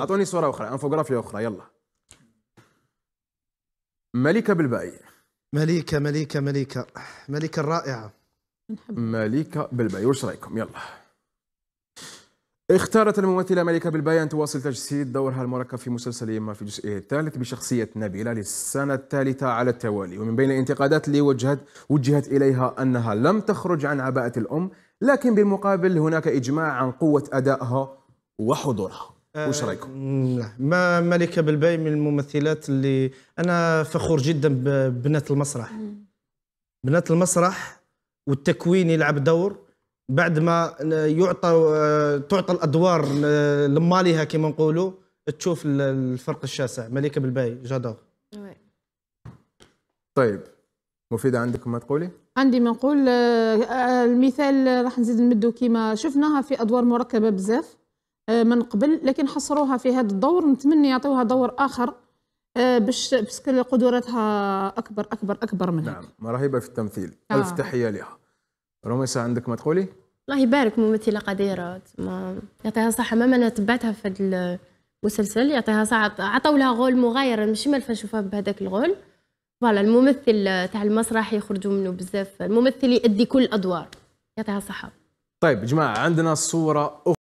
اعطوني صوره اخرى انفوجرافيا اخرى يلا مليكه بالباي مليكه مليكه مليكه مليكه الرائعه مليكه بالباي وش رايكم يلا اختارت الممثلة ملكة بالباي أن تواصل تجسيد دورها المركب في مسلسل يما في الجزء الثالث بشخصية نبيلة للسنة الثالثة على التوالي ومن بين الانتقادات اللي وجهت وجهت إليها أنها لم تخرج عن عباءة الأم لكن بالمقابل هناك إجماع عن قوة أدائها وحضورها آه، وش رايكم؟ لا نعم. ما ملكه بالباي من الممثلات اللي انا فخور جدا ببنات المسرح بنات المسرح والتكوين يلعب دور بعد ما يعطى آه، تعطى الادوار لماليها كما نقولوا تشوف الفرق الشاسع ملكه بالباي جادور طيب مفيده عندكم ما تقولي؟ عندي ما نقول آه، المثال راح نزيد نمدو كيما شفناها في ادوار مركبه بزاف آه، من قبل لكن حصروها في هذا الدور نتمنى يعطيوها دور اخر آه، باش بسكل قدراتها اكبر اكبر اكبر منها نعم رهيبه في التمثيل آه. الف تحيه لها رميسة عندك ما تقولي الله يبارك ممثله قديره ما يعطيها صحه ماما انا تبعتها في هذا المسلسل يعطيها صحه عطاو لها غول مغاير ماشي مالفه نشوفها بهذاك الغول فوالا الممثل تاع المسرح يخرجوا منه بزاف الممثل يؤدي كل الادوار يعطيها صحه طيب جماعه عندنا صوره أخرى.